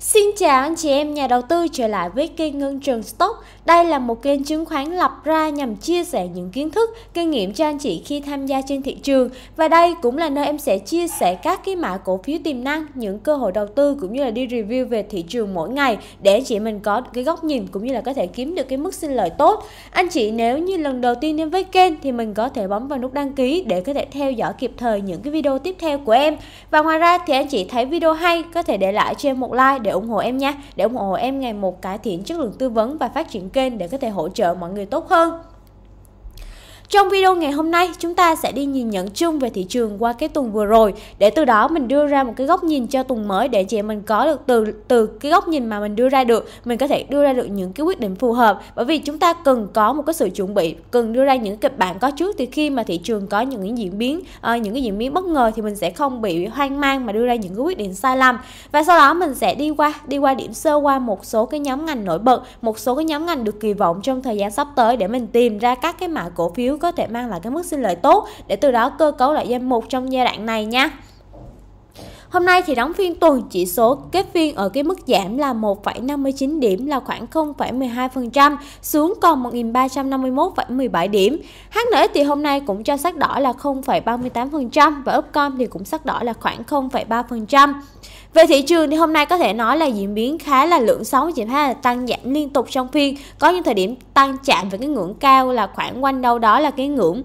Xin chào anh chị em nhà đầu tư trở lại với kênh Ngân Trường Stock. Đây là một kênh chứng khoán lập ra nhằm chia sẻ những kiến thức, kinh nghiệm cho anh chị khi tham gia trên thị trường. Và đây cũng là nơi em sẽ chia sẻ các cái mã cổ phiếu tiềm năng, những cơ hội đầu tư cũng như là đi review về thị trường mỗi ngày để chị mình có cái góc nhìn cũng như là có thể kiếm được cái mức sinh lợi tốt. Anh chị nếu như lần đầu tiên đến với kênh thì mình có thể bấm vào nút đăng ký để có thể theo dõi kịp thời những cái video tiếp theo của em. Và ngoài ra thì anh chị thấy video hay có thể để lại cho em một like để để ủng hộ em nha, để ủng hộ em ngày một cải thiện chất lượng tư vấn và phát triển kênh để có thể hỗ trợ mọi người tốt hơn. Trong video ngày hôm nay, chúng ta sẽ đi nhìn nhận chung về thị trường qua cái tuần vừa rồi để từ đó mình đưa ra một cái góc nhìn cho tuần mới để chị em mình có được từ từ cái góc nhìn mà mình đưa ra được, mình có thể đưa ra được những cái quyết định phù hợp bởi vì chúng ta cần có một cái sự chuẩn bị, cần đưa ra những kịch bản có trước thì khi mà thị trường có những cái diễn biến uh, những cái diễn biến bất ngờ thì mình sẽ không bị hoang mang mà đưa ra những cái quyết định sai lầm. Và sau đó mình sẽ đi qua đi qua điểm sơ qua một số cái nhóm ngành nổi bật, một số cái nhóm ngành được kỳ vọng trong thời gian sắp tới để mình tìm ra các cái mã cổ phiếu cũng có thể mang lại cái mức sinh lợi tốt để từ đó cơ cấu lại danh mục trong giai đoạn này nha. Hôm nay thì đóng phiên tuần chỉ số kết phiên ở cái mức giảm là 1,59 điểm là khoảng 0,12% xuống còn 1.351,17 điểm. HNX thì hôm nay cũng cho sắc đỏ là 0,38% và Upcom thì cũng sắc đỏ là khoảng 0,3%. Về thị trường thì hôm nay có thể nói là diễn biến khá là lượng sóng chỉ thấy là tăng giảm liên tục trong phiên, có những thời điểm tăng chạm về cái ngưỡng cao là khoảng quanh đâu đó là cái ngưỡng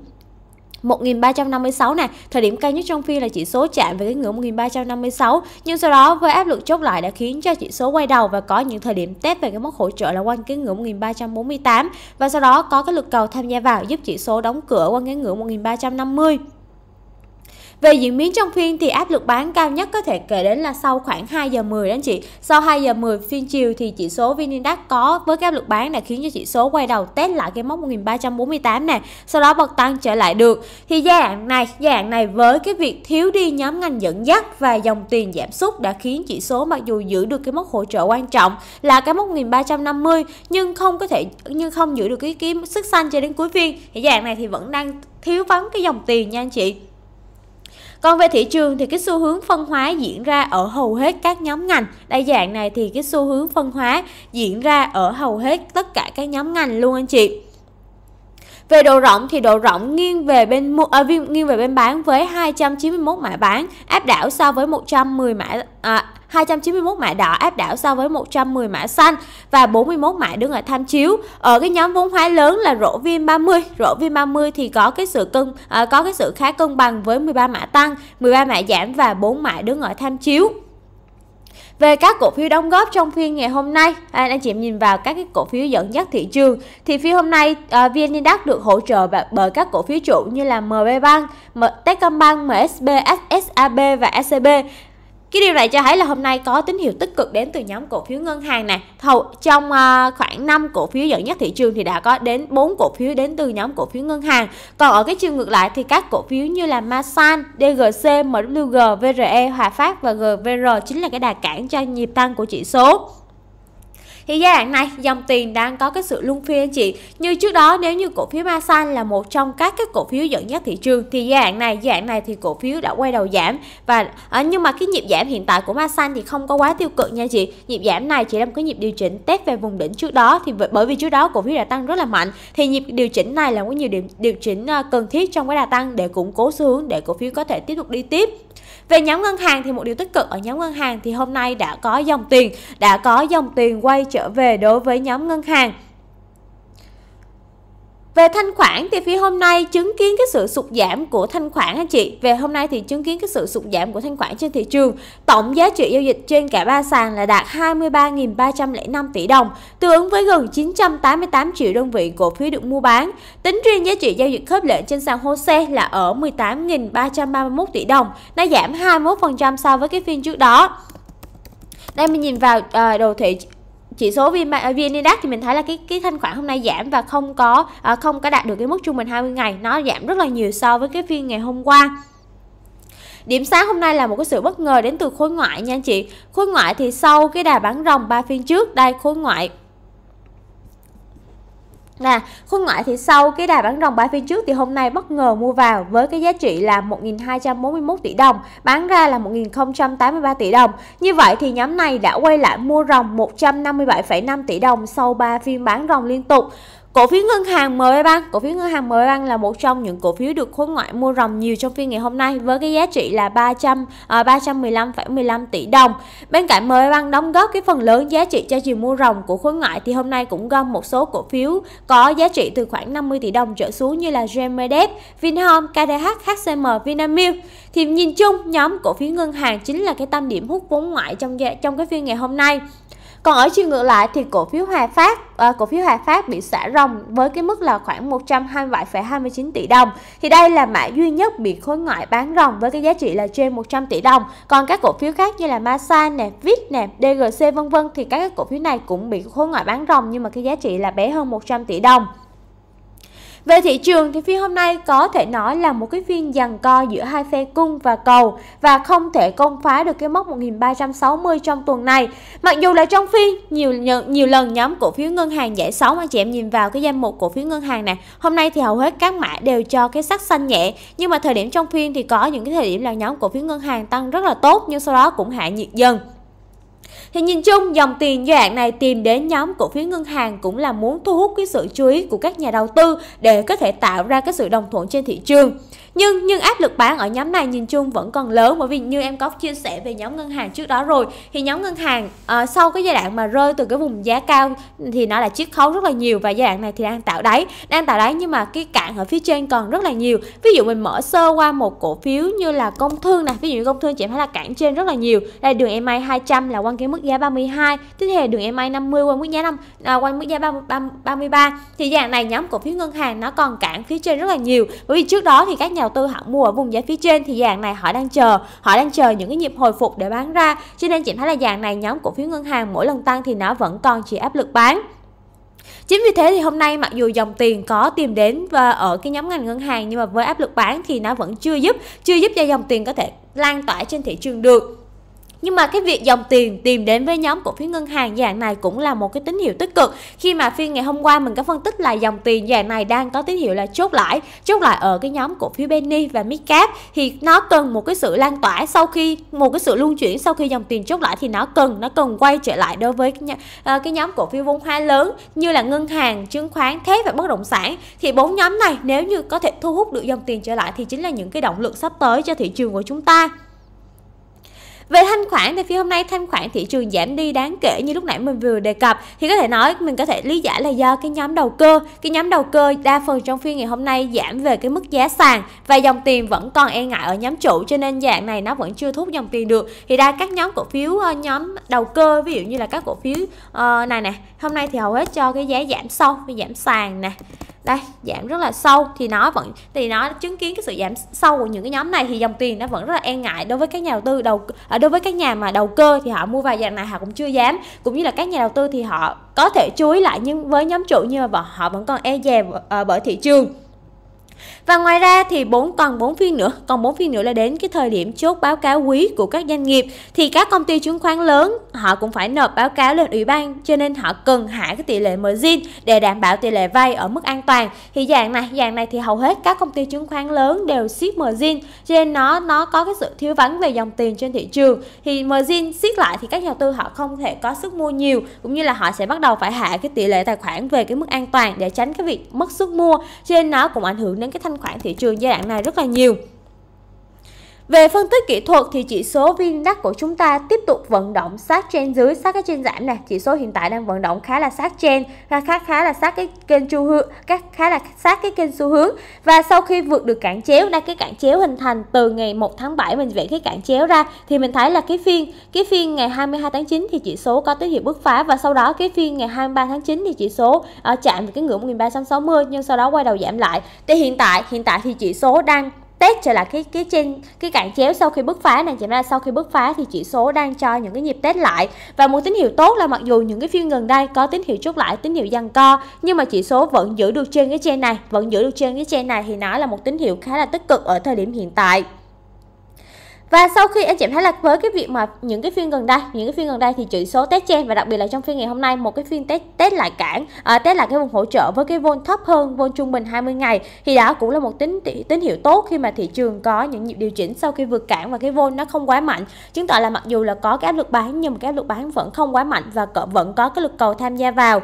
1356 này, thời điểm cao nhất trong phiên là chỉ số chạm về cái ngưỡng 1356, nhưng sau đó với áp lực chốt lại đã khiến cho chỉ số quay đầu và có những thời điểm test về cái mức hỗ trợ là quanh cái ngưỡng 1348 và sau đó có cái lực cầu tham gia vào giúp chỉ số đóng cửa quanh cái ngưỡng 1350. Về diễn biến trong phiên thì áp lực bán cao nhất có thể kể đến là sau khoảng 2 giờ 10 đó anh chị. Sau 2 giờ 10 phiên chiều thì chỉ số VN Index có với cái áp lực bán đã khiến cho chỉ số quay đầu test lại cái mốc 1348 này sau đó bật tăng trở lại được. Thì giai đoạn này, giai đoạn này với cái việc thiếu đi nhóm ngành dẫn dắt và dòng tiền giảm sút đã khiến chỉ số mặc dù giữ được cái mốc hỗ trợ quan trọng là cái mốc 1350 nhưng không có thể nhưng không giữ được cái kiếm sức xanh cho đến cuối phiên. Thì giai đoạn này thì vẫn đang thiếu vắng cái dòng tiền nha anh chị còn về thị trường thì cái xu hướng phân hóa diễn ra ở hầu hết các nhóm ngành. Đa dạng này thì cái xu hướng phân hóa diễn ra ở hầu hết tất cả các nhóm ngành luôn anh chị. Về độ rộng thì độ rộng nghiêng về bên mua à, nghiêng về bên bán với 291 mã bán, áp đảo so với 110 mã à, 291 mã đỏ áp đảo so với 110 mã xanh và 41 mã đứng ở tham chiếu. Ở cái nhóm vốn hóa lớn là rổ viên 30, rổ viên 30 thì có cái sự cân à, có cái sự khá cân bằng với 13 mã tăng, 13 mã giảm và 4 mã đứng ở tham chiếu. Về các cổ phiếu đóng góp trong phiên ngày hôm nay, anh chị em nhìn vào các cái cổ phiếu dẫn dắt thị trường thì phiên hôm nay uh, VN Index được hỗ trợ bởi các cổ phiếu trụ như là MB Bank, Techcombank, MSB, SSAB và SCB. Cái điều này cho thấy là hôm nay có tín hiệu tích cực đến từ nhóm cổ phiếu ngân hàng nè. Thầu trong ờ, khoảng 5 cổ phiếu dẫn nhất thị trường thì đã có đến 4 cổ phiếu đến từ nhóm cổ phiếu ngân hàng. Còn ở cái chiều ngược lại thì các cổ phiếu như là Masan, DGC, MWG, VRE, Hòa Phát và GVR chính là cái đà cản cho nhịp tăng của chỉ số. Thì giai đoạn này dòng tiền đang có cái sự luân phiên anh chị. Như trước đó nếu như cổ phiếu Masan là một trong các cái cổ phiếu dẫn dắt thị trường thì giai đoạn này giai đoạn này thì cổ phiếu đã quay đầu giảm và à, nhưng mà cái nhịp giảm hiện tại của Masan thì không có quá tiêu cực nha chị. Nhịp giảm này chỉ là một cái nhịp điều chỉnh test về vùng đỉnh trước đó thì bởi vì trước đó cổ phiếu đã tăng rất là mạnh thì nhịp điều chỉnh này là có nhiều điểm điều chỉnh à, cần thiết trong cái đà tăng để củng cố xu hướng để cổ phiếu có thể tiếp tục đi tiếp về nhóm ngân hàng thì một điều tích cực ở nhóm ngân hàng thì hôm nay đã có dòng tiền đã có dòng tiền quay trở về đối với nhóm ngân hàng về thanh khoản thì phía hôm nay chứng kiến cái sự sụt giảm của thanh khoản anh chị. Về hôm nay thì chứng kiến cái sự sụt giảm của thanh khoản trên thị trường. Tổng giá trị giao dịch trên cả ba sàn là đạt 23.305 tỷ đồng, tương ứng với gần 988 triệu đơn vị cổ phiếu được mua bán. Tính riêng giá trị giao dịch khớp lệnh trên sàn HOSE là ở 18.331 tỷ đồng, nó giảm 21% so với cái phiên trước đó. Đây mình nhìn vào à, đồ thị chỉ số à, VN, Index thì mình thấy là cái cái thanh khoản hôm nay giảm và không có à, không có đạt được cái mức trung bình 20 ngày nó giảm rất là nhiều so với cái phiên ngày hôm qua Điểm sáng hôm nay là một cái sự bất ngờ đến từ khối ngoại nha anh chị. Khối ngoại thì sau cái đà bán rồng ba phiên trước, đây khối ngoại Nè, khối ngoại thì sau cái đà bán rồng 3 phiên trước thì hôm nay bất ngờ mua vào với cái giá trị là 1.241 tỷ đồng, bán ra là 1.083 tỷ đồng. Như vậy thì nhóm này đã quay lại mua ròng 157,5 tỷ đồng sau 3 phiên bán rồng liên tục. Cổ phiếu ngân hàng MB Bank, cổ phiếu ngân hàng MB Bank là một trong những cổ phiếu được khối ngoại mua ròng nhiều trong phiên ngày hôm nay với cái giá trị là 300 à, uh, 315,15 tỷ đồng. Bên cạnh MB Bank đóng góp cái phần lớn giá trị cho chiều mua ròng của khối ngoại thì hôm nay cũng gom một số cổ phiếu có giá trị từ khoảng 50 tỷ đồng trở xuống như là Gemedev, Vinhome, KDH, HCM, Vinamilk. Thì nhìn chung nhóm cổ phiếu ngân hàng chính là cái tâm điểm hút vốn ngoại trong trong cái phiên ngày hôm nay. Còn ở chiều ngược lại thì cổ phiếu Hòa Phát à, cổ phiếu Hòa Phát bị xả rồng với cái mức là khoảng 127,29 tỷ đồng. Thì đây là mã duy nhất bị khối ngoại bán rồng với cái giá trị là trên 100 tỷ đồng. Còn các cổ phiếu khác như là Masan, nè, Vip nè, DGC vân vân thì các cổ phiếu này cũng bị khối ngoại bán rồng nhưng mà cái giá trị là bé hơn 100 tỷ đồng. Về thị trường thì phiên hôm nay có thể nói là một cái phiên giằng co giữa hai phe cung và cầu và không thể công phá được cái mốc 1360 trong tuần này. Mặc dù là trong phiên nhiều nhiều lần nhóm cổ phiếu ngân hàng giải sóng anh chị em nhìn vào cái danh mục cổ phiếu ngân hàng này, hôm nay thì hầu hết các mã đều cho cái sắc xanh nhẹ, nhưng mà thời điểm trong phiên thì có những cái thời điểm là nhóm cổ phiếu ngân hàng tăng rất là tốt nhưng sau đó cũng hạ nhiệt dần. Thì nhìn chung, dòng tiền dạng này tìm đến nhóm cổ phiếu ngân hàng cũng là muốn thu hút cái sự chú ý của các nhà đầu tư để có thể tạo ra cái sự đồng thuận trên thị trường nhưng nhưng áp lực bán ở nhóm này nhìn chung vẫn còn lớn bởi vì như em có chia sẻ về nhóm ngân hàng trước đó rồi thì nhóm ngân hàng uh, sau cái giai đoạn mà rơi từ cái vùng giá cao thì nó là chiết khấu rất là nhiều và giai đoạn này thì đang tạo đáy đang tạo đáy nhưng mà cái cạn ở phía trên còn rất là nhiều ví dụ mình mở sơ qua một cổ phiếu như là công thương này ví dụ như công thương chị thấy là cản trên rất là nhiều đây đường EMA 200 là quanh cái mức giá 32 tiếp theo đường EMA 50 quanh mức giá 5 à, quanh mức giá 30, 33 thì dạng này nhóm cổ phiếu ngân hàng nó còn cản phía trên rất là nhiều bởi vì trước đó thì các nhà đầu tư họ mua ở vùng giá phía trên thì vàng này họ đang chờ họ đang chờ những cái nhịp hồi phục để bán ra cho nên chị thấy là vàng này nhóm cổ phiếu ngân hàng mỗi lần tăng thì nó vẫn còn chỉ áp lực bán Chính vì thế thì hôm nay mặc dù dòng tiền có tìm đến và ờ, ở cái nhóm ngành ngân hàng nhưng mà với áp lực bán thì nó vẫn chưa giúp, chưa giúp cho dòng tiền có thể lan tỏa trên thị trường được nhưng mà cái việc dòng tiền tìm đến với nhóm cổ phiếu ngân hàng dạng này cũng là một cái tín hiệu tích cực khi mà phiên ngày hôm qua mình có phân tích là dòng tiền dạng này đang có tín hiệu là chốt lại chốt lại ở cái nhóm cổ phiếu penny và midcap thì nó cần một cái sự lan tỏa sau khi một cái sự luân chuyển sau khi dòng tiền chốt lại thì nó cần nó cần quay trở lại đối với ờ, cái nhóm cổ phiếu vốn hóa lớn như là ngân hàng chứng khoán thép và bất động sản thì bốn nhóm này nếu như có thể thu hút được dòng tiền trở lại thì chính là những cái động lực sắp tới cho thị trường của chúng ta về thanh khoản thì phía hôm nay thanh khoản thị trường giảm đi đáng kể như lúc nãy mình vừa đề cập thì có thể nói mình có thể lý giải là do cái nhóm đầu cơ cái nhóm đầu cơ đa phần trong phiên ngày hôm nay giảm về cái mức giá sàn và dòng tiền vẫn còn e ngại ở nhóm chủ cho nên dạng này nó vẫn chưa thu hút dòng tiền được thì đa các nhóm cổ phiếu ờ, nhóm đầu cơ ví dụ như là các cổ phiếu uh, này nè hôm nay thì hầu hết cho cái giá giảm sâu giảm sàn nè đây giảm rất là sâu thì nó vẫn thì nó chứng kiến cái sự giảm sâu của những cái nhóm này thì dòng tiền nó vẫn rất là e ngại đối với các nhà đầu tư đầu à, đối với các nhà mà đầu cơ thì họ mua vào dạng này họ cũng chưa dám cũng như là các nhà đầu tư thì họ có thể chú ý lại nhưng với nhóm trụ nhưng mà họ vẫn còn e dè ờ, bởi thị trường và ngoài ra thì bốn còn bốn phiên nữa, còn bốn phiên nữa là đến cái thời điểm chốt báo cáo quý của các doanh nghiệp thì các công ty chứng khoán lớn họ cũng phải nộp báo cáo lên ủy ban cho nên họ cần hạ cái tỷ lệ margin để đảm bảo tỷ lệ vay ở mức an toàn. Thì dạng này, dạng này thì hầu hết các công ty chứng khoán lớn đều siết margin cho nên nó nó có cái sự thiếu vắng về dòng tiền trên thị trường. Thì margin siết lại thì các nhà đầu tư họ không thể có sức mua nhiều cũng như là họ sẽ bắt đầu phải hạ cái tỷ lệ tài khoản về cái mức an toàn để tránh cái việc mất sức mua cho nên nó cũng ảnh hưởng đến cái thanh thanh khoản thị trường giai đoạn này rất là nhiều về phân tích kỹ thuật thì chỉ số viên đắt của chúng ta tiếp tục vận động sát trên dưới, sát cái trên giảm nè. Chỉ số hiện tại đang vận động khá là sát trên, khá khá là sát cái kênh xu hướng, các khá là sát cái kênh xu hướng. Và sau khi vượt được cản chéo, đây cái cản chéo hình thành từ ngày 1 tháng 7 mình vẽ cái cản chéo ra thì mình thấy là cái phiên cái phiên ngày 22 tháng 9 thì chỉ số có tín hiệu bứt phá và sau đó cái phiên ngày 23 tháng 9 thì chỉ số uh, chạm cái ngưỡng 1360 nhưng sau đó quay đầu giảm lại. Thì hiện tại hiện tại thì chỉ số đang test trở lại cái cái trên cái cạn chéo sau khi bứt phá này chị ra sau khi bứt phá thì chỉ số đang cho những cái nhịp test lại và một tín hiệu tốt là mặc dù những cái phiên gần đây có tín hiệu chốt lại tín hiệu giằng co nhưng mà chỉ số vẫn giữ được trên cái trên này vẫn giữ được trên cái trên này thì nó là một tín hiệu khá là tích cực ở thời điểm hiện tại và sau khi anh chị thấy là với cái việc mà những cái phiên gần đây những cái phiên gần đây thì chỉ số test trên và đặc biệt là trong phiên ngày hôm nay một cái phiên test test lại cản à, test lại cái vùng hỗ trợ với cái vol thấp hơn vol trung bình 20 ngày thì đó cũng là một tín tín hiệu tốt khi mà thị trường có những nhịp điều chỉnh sau khi vượt cản và cái vol nó không quá mạnh chứng tỏ là mặc dù là có cái áp lực bán nhưng mà cái áp lực bán vẫn không quá mạnh và vẫn có cái lực cầu tham gia vào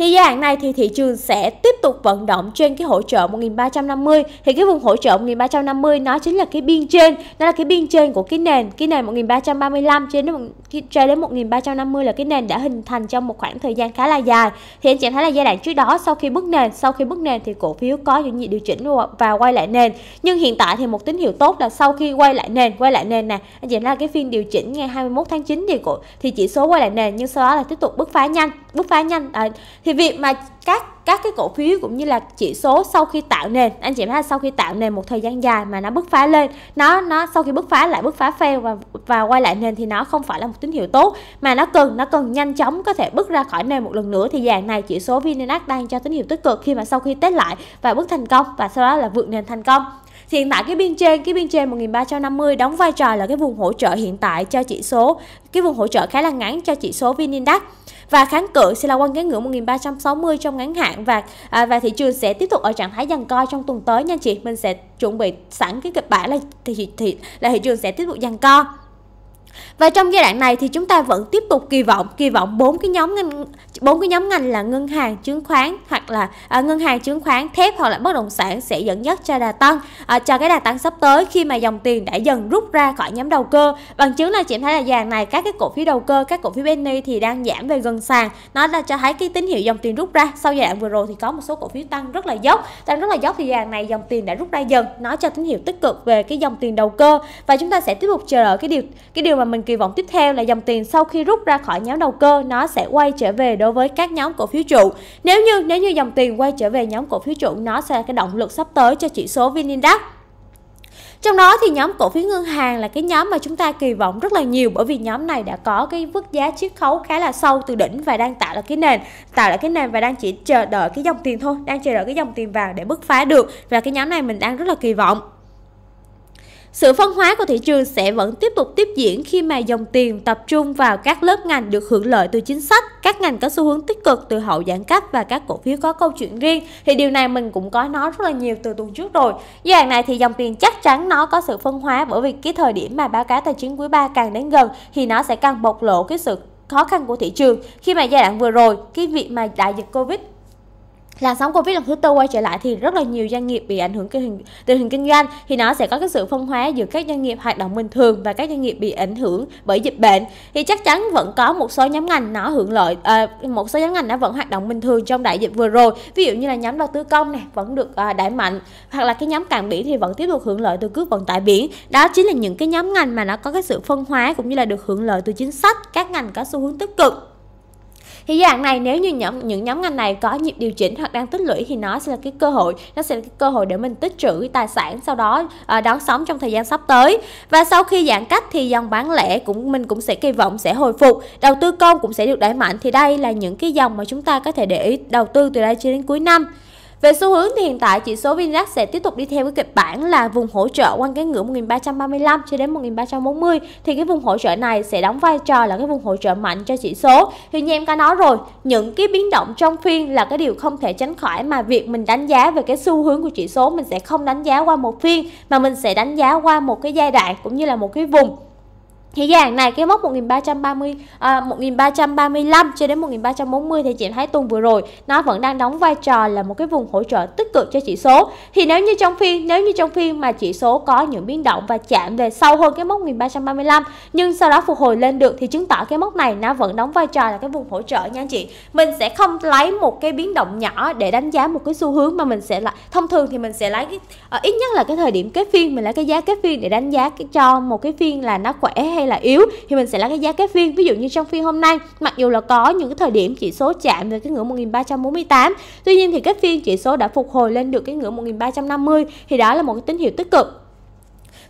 thì giai đoạn này thì thị trường sẽ tiếp tục vận động trên cái hỗ trợ 1350 thì cái vùng hỗ trợ 1350 nó chính là cái biên trên nó là cái biên trên của cái nền cái nền 1335 trên đến trên đến 1350 là cái nền đã hình thành trong một khoảng thời gian khá là dài thì anh chị em thấy là giai đoạn trước đó sau khi bước nền sau khi bước nền thì cổ phiếu có những gì điều chỉnh và quay lại nền nhưng hiện tại thì một tín hiệu tốt là sau khi quay lại nền quay lại nền nè anh chị em là cái phiên điều chỉnh ngày 21 tháng 9 thì cổ thì chỉ số quay lại nền nhưng sau đó là tiếp tục bứt phá nhanh bứt phá nhanh à, thì thì việc mà các các cái cổ phiếu cũng như là chỉ số sau khi tạo nền anh chị thấy sau khi tạo nền một thời gian dài mà nó bứt phá lên nó nó sau khi bứt phá lại bứt phá fail và và quay lại nền thì nó không phải là một tín hiệu tốt mà nó cần nó cần nhanh chóng có thể bứt ra khỏi nền một lần nữa thì dạng này chỉ số VNDAX đang cho tín hiệu tích cực khi mà sau khi test lại và bứt thành công và sau đó là vượt nền thành công hiện tại cái biên trên cái biên trên 1350 đóng vai trò là cái vùng hỗ trợ hiện tại cho chỉ số cái vùng hỗ trợ khá là ngắn cho chỉ số VN và kháng cự sẽ là quan cái ngưỡng 1360 trong ngắn hạn và à, và thị trường sẽ tiếp tục ở trạng thái dằn coi trong tuần tới nha chị mình sẽ chuẩn bị sẵn cái kịch bản là thì, thì là thị trường sẽ tiếp tục dằn co và trong giai đoạn này thì chúng ta vẫn tiếp tục kỳ vọng kỳ vọng bốn cái nhóm ngành bốn cái nhóm ngành là ngân hàng, chứng khoán hoặc là à, ngân hàng, chứng khoán, thép hoặc là bất động sản sẽ dẫn dắt cho đà tăng à, cho cái đà tăng sắp tới khi mà dòng tiền đã dần rút ra khỏi nhóm đầu cơ. Bằng chứng là chị thấy là dàn này các cái cổ phiếu đầu cơ, các cổ phiếu penny thì đang giảm về gần sàn. Nó là cho thấy cái tín hiệu dòng tiền rút ra. Sau giai đoạn vừa rồi thì có một số cổ phiếu tăng rất là dốc, tăng rất là dốc thì dàn này dòng tiền đã rút ra dần, nó cho tín hiệu tích cực về cái dòng tiền đầu cơ và chúng ta sẽ tiếp tục chờ đợi cái điều cái điều mà mình kỳ vọng tiếp theo là dòng tiền sau khi rút ra khỏi nhóm đầu cơ nó sẽ quay trở về đối với các nhóm cổ phiếu trụ. Nếu như nếu như dòng tiền quay trở về nhóm cổ phiếu trụ nó sẽ là cái động lực sắp tới cho chỉ số VN Index. Trong đó thì nhóm cổ phiếu ngân hàng là cái nhóm mà chúng ta kỳ vọng rất là nhiều bởi vì nhóm này đã có cái mức giá chiết khấu khá là sâu từ đỉnh và đang tạo là cái nền, tạo là cái nền và đang chỉ chờ đợi cái dòng tiền thôi, đang chờ đợi cái dòng tiền vào để bứt phá được và cái nhóm này mình đang rất là kỳ vọng. Sự phân hóa của thị trường sẽ vẫn tiếp tục tiếp diễn khi mà dòng tiền tập trung vào các lớp ngành được hưởng lợi từ chính sách, các ngành có xu hướng tích cực từ hậu giãn cách và các cổ phiếu có câu chuyện riêng. Thì điều này mình cũng có nói rất là nhiều từ tuần trước rồi. Giai đoạn này thì dòng tiền chắc chắn nó có sự phân hóa bởi vì cái thời điểm mà báo cáo tài chính quý 3 càng đến gần thì nó sẽ càng bộc lộ cái sự khó khăn của thị trường khi mà giai đoạn vừa rồi cái việc mà đại dịch covid làn sóng covid lần thứ tư quay trở lại thì rất là nhiều doanh nghiệp bị ảnh hưởng tình hình, tình hình kinh doanh thì nó sẽ có cái sự phân hóa giữa các doanh nghiệp hoạt động bình thường và các doanh nghiệp bị ảnh hưởng bởi dịch bệnh thì chắc chắn vẫn có một số nhóm ngành nó hưởng lợi à, một số nhóm ngành nó vẫn hoạt động bình thường trong đại dịch vừa rồi ví dụ như là nhóm đầu tư công này vẫn được à, đẩy mạnh hoặc là cái nhóm cảng biển thì vẫn tiếp tục hưởng lợi từ cước vận tải biển đó chính là những cái nhóm ngành mà nó có cái sự phân hóa cũng như là được hưởng lợi từ chính sách các ngành có xu hướng tích cực thì dạng này nếu như nhóm những nhóm ngành này có nhịp điều chỉnh hoặc đang tích lũy thì nó sẽ là cái cơ hội nó sẽ là cái cơ hội để mình tích trữ tài sản sau đó à, đón sóng trong thời gian sắp tới và sau khi giãn cách thì dòng bán lẻ cũng mình cũng sẽ kỳ vọng sẽ hồi phục đầu tư công cũng sẽ được đẩy mạnh thì đây là những cái dòng mà chúng ta có thể để ý đầu tư từ đây cho đến cuối năm về xu hướng thì hiện tại chỉ số vn sẽ tiếp tục đi theo cái kịch bản là vùng hỗ trợ quanh cái ngưỡng 1335 cho đến 1340 thì cái vùng hỗ trợ này sẽ đóng vai trò là cái vùng hỗ trợ mạnh cho chỉ số. Thì như em đã nói rồi, những cái biến động trong phiên là cái điều không thể tránh khỏi mà việc mình đánh giá về cái xu hướng của chỉ số mình sẽ không đánh giá qua một phiên mà mình sẽ đánh giá qua một cái giai đoạn cũng như là một cái vùng thì dạng này cái mốc 1330 à, 1335 cho đến 1340 thì chị thấy tuần vừa rồi nó vẫn đang đóng vai trò là một cái vùng hỗ trợ tích cực cho chỉ số. Thì nếu như trong phiên nếu như trong phiên mà chỉ số có những biến động và chạm về sâu hơn cái mốc 1335 nhưng sau đó phục hồi lên được thì chứng tỏ cái mốc này nó vẫn đóng vai trò là cái vùng hỗ trợ nha anh chị. Mình sẽ không lấy một cái biến động nhỏ để đánh giá một cái xu hướng mà mình sẽ là thông thường thì mình sẽ lấy cái, à, ít nhất là cái thời điểm kết phiên mình lấy cái giá kết phiên để đánh giá cái, cho một cái phiên là nó khỏe hay hay là yếu thì mình sẽ là cái giá kết phiên ví dụ như trong phiên hôm nay mặc dù là có những cái thời điểm chỉ số chạm về cái ngưỡng 1348 tuy nhiên thì kết phiên chỉ số đã phục hồi lên được cái ngưỡng 1350 thì đó là một cái tín hiệu tích cực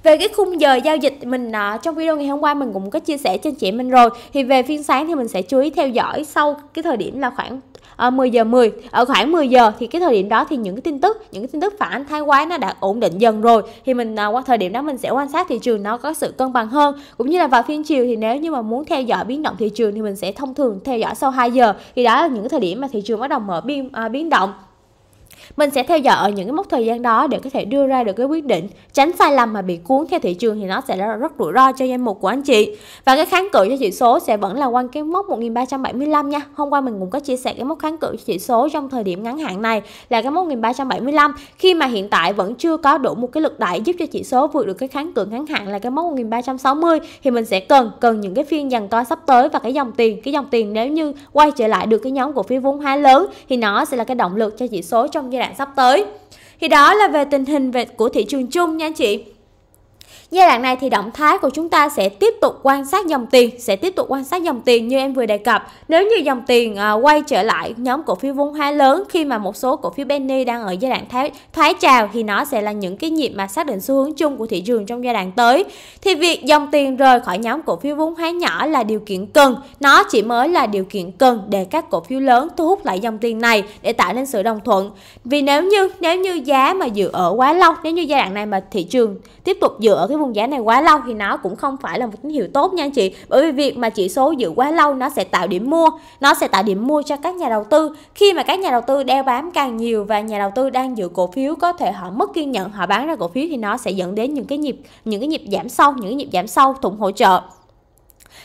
về cái khung giờ giao dịch mình uh, trong video ngày hôm qua mình cũng có chia sẻ trên anh chị mình rồi thì về phiên sáng thì mình sẽ chú ý theo dõi sau cái thời điểm là khoảng 10 ờ, giờ 10 ở khoảng 10 giờ thì cái thời điểm đó thì những cái tin tức những cái tin tức phản thái quá nó đã ổn định dần rồi thì mình à, qua thời điểm đó mình sẽ quan sát thị trường nó có sự cân bằng hơn cũng như là vào phiên chiều thì nếu như mà muốn theo dõi biến động thị trường thì mình sẽ thông thường theo dõi sau 2 giờ thì đó là những cái thời điểm mà thị trường bắt đầu mở biên à, biến động mình sẽ theo dõi ở những cái mốc thời gian đó để có thể đưa ra được cái quyết định tránh sai lầm mà bị cuốn theo thị trường thì nó sẽ là rất rủi ro cho danh mục của anh chị và cái kháng cự cho chỉ số sẽ vẫn là quanh cái mốc 1375 nha hôm qua mình cũng có chia sẻ cái mốc kháng cự chỉ số trong thời điểm ngắn hạn này là cái mốc 1375 khi mà hiện tại vẫn chưa có đủ một cái lực đẩy giúp cho chỉ số vượt được cái kháng cự ngắn hạn là cái mốc 1360 thì mình sẽ cần cần những cái phiên dần co sắp tới và cái dòng tiền cái dòng tiền nếu như quay trở lại được cái nhóm cổ phiếu vốn hóa lớn thì nó sẽ là cái động lực cho chỉ số trong giai giai đoạn sắp tới. Thì đó là về tình hình về của thị trường chung nha anh chị. Giai đoạn này thì động thái của chúng ta sẽ tiếp tục quan sát dòng tiền, sẽ tiếp tục quan sát dòng tiền như em vừa đề cập. Nếu như dòng tiền à, quay trở lại nhóm cổ phiếu vốn hóa lớn khi mà một số cổ phiếu penny đang ở giai đoạn thái, thoái trào thì nó sẽ là những cái nhịp mà xác định xu hướng chung của thị trường trong giai đoạn tới. Thì việc dòng tiền rời khỏi nhóm cổ phiếu vốn hóa nhỏ là điều kiện cần, nó chỉ mới là điều kiện cần để các cổ phiếu lớn thu hút lại dòng tiền này để tạo nên sự đồng thuận. Vì nếu như nếu như giá mà dự ở quá lâu, nếu như giai đoạn này mà thị trường tiếp tục dựa ở cái vùng giá này quá lâu thì nó cũng không phải là một tín hiệu tốt nha anh chị bởi vì việc mà chỉ số giữ quá lâu nó sẽ tạo điểm mua nó sẽ tạo điểm mua cho các nhà đầu tư khi mà các nhà đầu tư đeo bám càng nhiều và nhà đầu tư đang giữ cổ phiếu có thể họ mất kiên nhẫn họ bán ra cổ phiếu thì nó sẽ dẫn đến những cái nhịp những cái nhịp giảm sâu những cái nhịp giảm sâu thủng hỗ trợ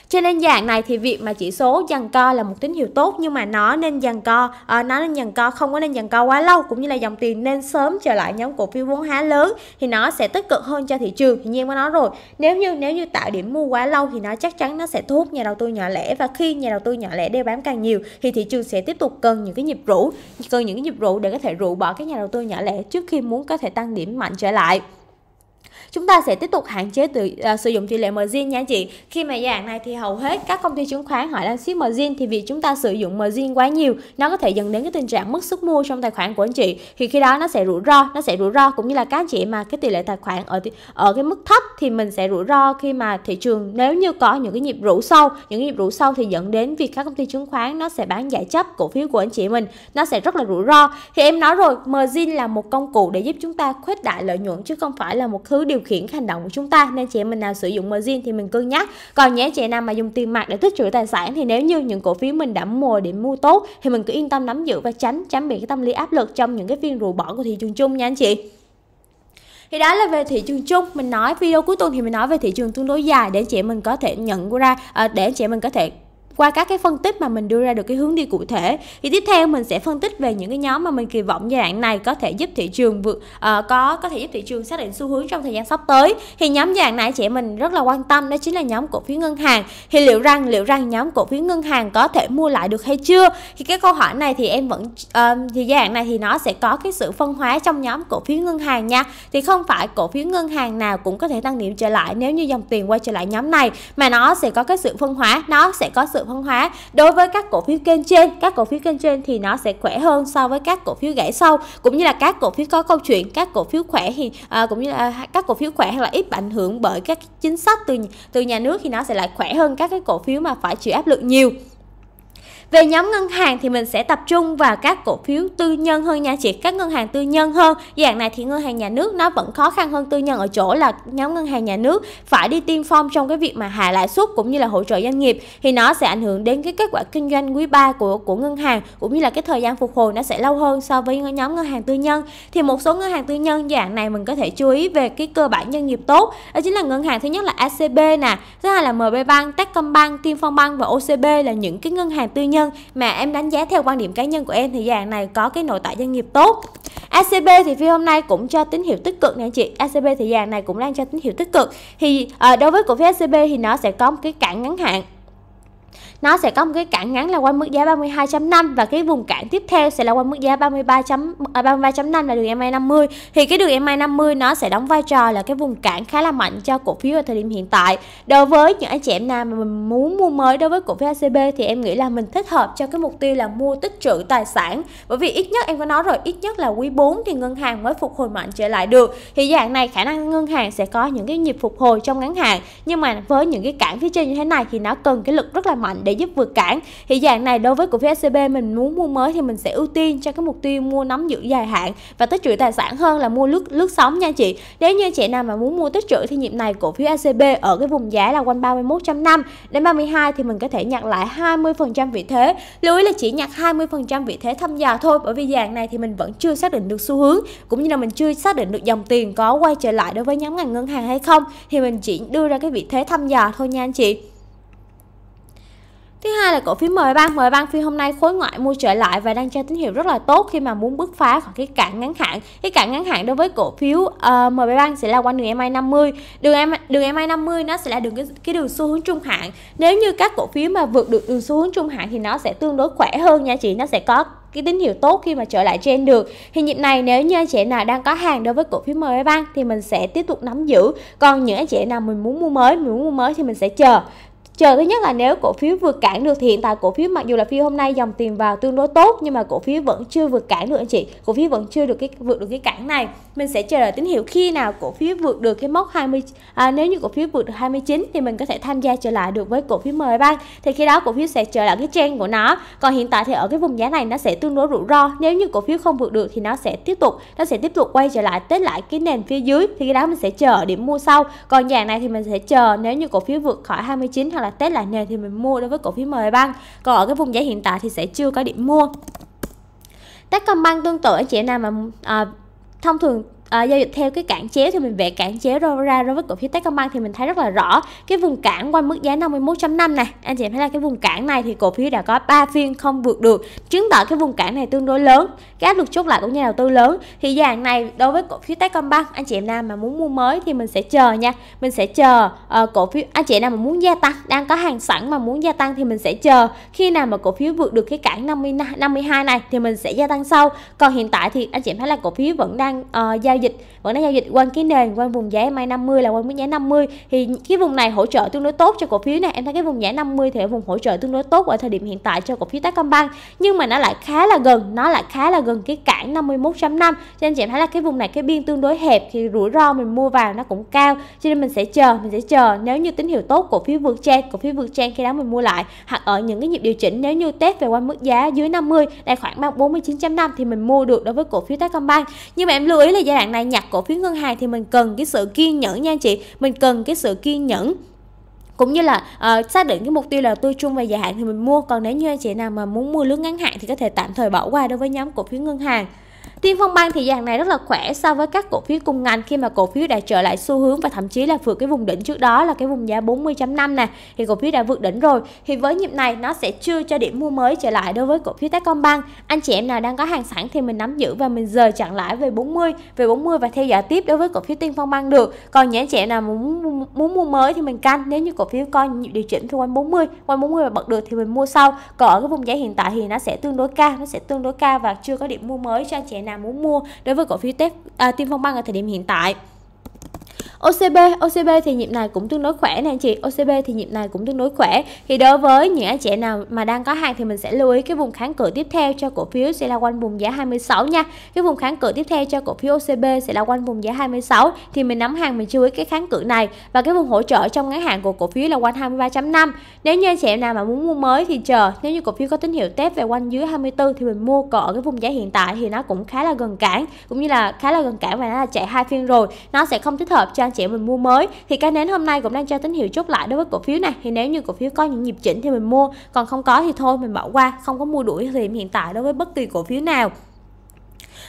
cho nên dạng này thì việc mà chỉ số dằn co là một tín hiệu tốt nhưng mà nó nên dằn co, à, nó nên dằn co không có nên dằn co quá lâu cũng như là dòng tiền nên sớm trở lại nhóm cổ phiếu vốn hóa lớn thì nó sẽ tích cực hơn cho thị trường. Thì nhiên với nó rồi, nếu như nếu như tạo điểm mua quá lâu thì nó chắc chắn nó sẽ thu hút nhà đầu tư nhỏ lẻ và khi nhà đầu tư nhỏ lẻ đeo bám càng nhiều thì thị trường sẽ tiếp tục cần những cái nhịp rũ, cần những cái nhịp rũ để có thể rũ bỏ các nhà đầu tư nhỏ lẻ trước khi muốn có thể tăng điểm mạnh trở lại chúng ta sẽ tiếp tục hạn chế từ, uh, à, sử dụng tỷ lệ margin nha chị khi mà giai đoạn này thì hầu hết các công ty chứng khoán họ đang ship margin thì vì chúng ta sử dụng margin quá nhiều nó có thể dẫn đến cái tình trạng mất sức mua trong tài khoản của anh chị thì khi đó nó sẽ rủi ro nó sẽ rủi ro cũng như là các anh chị mà cái tỷ lệ tài khoản ở ở cái mức thấp thì mình sẽ rủi ro khi mà thị trường nếu như có những cái nhịp rũ sâu những cái nhịp rũ sâu thì dẫn đến việc các công ty chứng khoán nó sẽ bán giải chấp cổ phiếu của anh chị mình nó sẽ rất là rủi ro thì em nói rồi margin là một công cụ để giúp chúng ta khuếch đại lợi nhuận chứ không phải là một thứ điều khiển hành động của chúng ta nên chị em mình nào sử dụng margin thì mình cân nhắc còn nhé chị nào mà dùng tiền mặt để tích trữ tài sản thì nếu như những cổ phiếu mình đã mua để mua tốt thì mình cứ yên tâm nắm giữ và tránh tránh bị cái tâm lý áp lực trong những cái phiên rủ bỏ của thị trường chung nha anh chị thì đó là về thị trường chung mình nói video cuối tuần thì mình nói về thị trường tương đối dài để chị mình có thể nhận ra à, để chị mình có thể qua các cái phân tích mà mình đưa ra được cái hướng đi cụ thể thì tiếp theo mình sẽ phân tích về những cái nhóm mà mình kỳ vọng giai đoạn này có thể giúp thị trường vượt uh, có có thể giúp thị trường xác định xu hướng trong thời gian sắp tới thì nhóm giai đoạn này chị mình rất là quan tâm đó chính là nhóm cổ phiếu ngân hàng thì liệu rằng liệu rằng nhóm cổ phiếu ngân hàng có thể mua lại được hay chưa thì cái câu hỏi này thì em vẫn uh, thì giai đoạn này thì nó sẽ có cái sự phân hóa trong nhóm cổ phiếu ngân hàng nha thì không phải cổ phiếu ngân hàng nào cũng có thể tăng điểm trở lại nếu như dòng tiền quay trở lại nhóm này mà nó sẽ có cái sự phân hóa nó sẽ có sự lượng phân hóa đối với các cổ phiếu kênh trên các cổ phiếu kênh trên thì nó sẽ khỏe hơn so với các cổ phiếu gãy sâu cũng như là các cổ phiếu có câu chuyện các cổ phiếu khỏe thì à, cũng như là các cổ phiếu khỏe hoặc là ít ảnh hưởng bởi các chính sách từ từ nhà nước thì nó sẽ lại khỏe hơn các cái cổ phiếu mà phải chịu áp lực nhiều về nhóm ngân hàng thì mình sẽ tập trung vào các cổ phiếu tư nhân hơn nha chị, các ngân hàng tư nhân hơn. Dạng này thì ngân hàng nhà nước nó vẫn khó khăn hơn tư nhân ở chỗ là nhóm ngân hàng nhà nước phải đi tiên phong trong cái việc mà hạ lãi suất cũng như là hỗ trợ doanh nghiệp thì nó sẽ ảnh hưởng đến cái kết quả kinh doanh quý 3 của của ngân hàng cũng như là cái thời gian phục hồi nó sẽ lâu hơn so với nhóm ngân hàng tư nhân. Thì một số ngân hàng tư nhân dạng này mình có thể chú ý về cái cơ bản doanh nghiệp tốt, đó chính là ngân hàng thứ nhất là ACB nè, thứ hai là MB Bank, Techcombank, Tiên Phong Bank và OCB là những cái ngân hàng tư nhân nhân mà em đánh giá theo quan điểm cá nhân của em thì dàn này có cái nội tại doanh nghiệp tốt ACB thì phiên hôm nay cũng cho tín hiệu tích cực nè chị ACB thì dàn này cũng đang cho tín hiệu tích cực thì ờ, đối với cổ phiếu ACB thì nó sẽ có một cái cản ngắn hạn nó sẽ có một cái cản ngắn là quanh mức giá 32.5 và cái vùng cản tiếp theo sẽ là quanh mức giá 33 33.5 à, là đường MA 50 thì cái đường MA 50 nó sẽ đóng vai trò là cái vùng cản khá là mạnh cho cổ phiếu ở thời điểm hiện tại đối với những anh chị em nào mà mình muốn mua mới đối với cổ phiếu ACB thì em nghĩ là mình thích hợp cho cái mục tiêu là mua tích trữ tài sản bởi vì ít nhất em có nói rồi ít nhất là quý 4 thì ngân hàng mới phục hồi mạnh trở lại được thì dạng này khả năng ngân hàng sẽ có những cái nhịp phục hồi trong ngắn hạn nhưng mà với những cái cản phía trên như thế này thì nó cần cái lực rất là mạnh để giúp vượt cản thì dạng này đối với cổ phiếu scb mình muốn mua mới thì mình sẽ ưu tiên cho cái mục tiêu mua nắm giữ dài hạn và tích trữ tài sản hơn là mua lướt lướt sóng nha chị nếu như chị nào mà muốn mua tích trữ thì nhiệm này cổ phiếu scb ở cái vùng giá là quanh 31.5 đến 32 thì mình có thể nhặt lại 20% vị thế lưu ý là chỉ nhặt 20% vị thế thăm dò thôi bởi vì dạng này thì mình vẫn chưa xác định được xu hướng cũng như là mình chưa xác định được dòng tiền có quay trở lại đối với nhóm ngành ngân hàng hay không thì mình chỉ đưa ra cái vị thế thăm dò thôi nha anh chị Thứ hai là cổ phiếu MB3, MB3 phiên hôm nay khối ngoại mua trở lại và đang cho tín hiệu rất là tốt khi mà muốn bứt phá khỏi cái cản ngắn hạn. Cái cản ngắn hạn đối với cổ phiếu uh, ờ, MB3 sẽ là quanh đường MA 50. Đường MA, đường MA 50 nó sẽ là đường cái, cái đường xu hướng trung hạn. Nếu như các cổ phiếu mà vượt được đường xu hướng trung hạn thì nó sẽ tương đối khỏe hơn nha chị, nó sẽ có cái tín hiệu tốt khi mà trở lại trên được thì nhịp này nếu như anh chị nào đang có hàng đối với cổ phiếu MB Bank thì mình sẽ tiếp tục nắm giữ còn những anh chị nào mình muốn mua mới mình muốn mua mới thì mình sẽ chờ Chờ thứ nhất là nếu cổ phiếu vượt cản được thì hiện tại cổ phiếu mặc dù là phiên hôm nay dòng tiền vào tương đối tốt nhưng mà cổ phiếu vẫn chưa vượt cản được anh chị. Cổ phiếu vẫn chưa được cái vượt được cái cản này. Mình sẽ chờ đợi tín hiệu khi nào cổ phiếu vượt được cái mốc 20 à, nếu như cổ phiếu vượt được 29 thì mình có thể tham gia trở lại được với cổ phiếu mời ban thì khi đó cổ phiếu sẽ trở lại cái trend của nó. Còn hiện tại thì ở cái vùng giá này nó sẽ tương đối rủi ro. Nếu như cổ phiếu không vượt được thì nó sẽ tiếp tục nó sẽ tiếp tục quay trở lại test lại cái nền phía dưới thì khi đó mình sẽ chờ điểm mua sau. Còn dạng này thì mình sẽ chờ nếu như cổ phiếu vượt khỏi 29 hoặc là test lại nền thì mình mua đối với cổ phiếu mời MBank còn ở cái vùng giá hiện tại thì sẽ chưa có điểm mua Techcombank tương tự anh chị em nào mà à, thông thường à, giao dịch theo cái cản chế thì mình vẽ cản chế ra đối với cổ phiếu Techcombank thì mình thấy rất là rõ cái vùng cản quanh mức giá 51.5 này anh chị thấy là cái vùng cản này thì cổ phiếu đã có 3 phiên không vượt được chứng tỏ cái vùng cản này tương đối lớn cái áp lực chốt lại cũng nhà đầu tư lớn thì dạng này đối với cổ phiếu Techcombank anh chị em nào mà muốn mua mới thì mình sẽ chờ nha mình sẽ chờ uh, cổ phiếu anh chị nào mà muốn gia tăng đang có hàng sẵn mà muốn gia tăng thì mình sẽ chờ khi nào mà cổ phiếu vượt được cái cản 50 52 này thì mình sẽ gia tăng sau còn hiện tại thì anh chị em thấy là cổ phiếu vẫn đang uh, giao giao dịch vẫn đang giao dịch quanh cái nền quanh vùng giá MA 50 là quanh mức giá 50 thì cái vùng này hỗ trợ tương đối tốt cho cổ phiếu này em thấy cái vùng giá 50 thì ở vùng hỗ trợ tương đối tốt ở thời điểm hiện tại cho cổ phiếu Techcombank nhưng mà nó lại khá là gần nó lại khá là gần cái cản 51.5 cho nên chị em thấy là cái vùng này cái biên tương đối hẹp thì rủi ro mình mua vào nó cũng cao cho nên mình sẽ chờ mình sẽ chờ nếu như tín hiệu tốt cổ phiếu vượt trang cổ phiếu vượt trang khi đó mình mua lại hoặc ở những cái nhịp điều chỉnh nếu như test về quanh mức giá dưới 50 tại khoảng 49.5 thì mình mua được đối với cổ phiếu Techcombank nhưng mà em lưu ý là giai đoạn bạn này nhặt cổ phiếu ngân hàng thì mình cần cái sự kiên nhẫn nha anh chị mình cần cái sự kiên nhẫn cũng như là uh, xác định cái mục tiêu là tôi chung và dài hạn thì mình mua còn nếu như anh chị nào mà muốn mua lướt ngắn hạn thì có thể tạm thời bỏ qua đối với nhóm cổ phiếu ngân hàng Tiên Phong Ban thì dàn này rất là khỏe so với các cổ phiếu cùng ngành khi mà cổ phiếu đã trở lại xu hướng và thậm chí là vượt cái vùng đỉnh trước đó là cái vùng giá 40.5 nè thì cổ phiếu đã vượt đỉnh rồi thì với nhịp này nó sẽ chưa cho điểm mua mới trở lại đối với cổ phiếu Techcombank anh chị em nào đang có hàng sẵn thì mình nắm giữ và mình giờ chặn lãi về 40 về 40 và theo dõi tiếp đối với cổ phiếu Tiên Phong Ban được còn những anh chị em nào muốn muốn mua mới thì mình canh nếu như cổ phiếu coi nhịp điều chỉnh thì quanh 40 quanh 40 và bật được thì mình mua sau còn ở cái vùng giá hiện tại thì nó sẽ tương đối cao nó sẽ tương đối cao và chưa có điểm mua mới cho anh chị em nào muốn mua đối với cổ phiếu Tech, à, Tiên Phong băng ở thời điểm hiện tại OCB, OCB thì nhịp này cũng tương đối khỏe nè anh chị. OCB thì nhịp này cũng tương đối khỏe. Thì đối với những anh chị nào mà đang có hàng thì mình sẽ lưu ý cái vùng kháng cự tiếp theo cho cổ phiếu sẽ là quanh vùng giá 26 nha. Cái vùng kháng cự tiếp theo cho cổ phiếu OCB sẽ là quanh vùng giá 26 thì mình nắm hàng mình chú ý cái kháng cự này và cái vùng hỗ trợ trong ngắn hạn của cổ phiếu là quanh 23.5. Nếu như anh chị nào mà muốn mua mới thì chờ, nếu như cổ phiếu có tín hiệu test về quanh dưới 24 thì mình mua cỡ cái vùng giá hiện tại thì nó cũng khá là gần cản cũng như là khá là gần cản và nó là chạy hai phiên rồi. Nó sẽ không thích hợp cho đang chị mình mua mới thì cái nến hôm nay cũng đang cho tín hiệu chốt lại đối với cổ phiếu này thì nếu như cổ phiếu có những nhịp chỉnh thì mình mua còn không có thì thôi mình bỏ qua không có mua đuổi thì hiện tại đối với bất kỳ cổ phiếu nào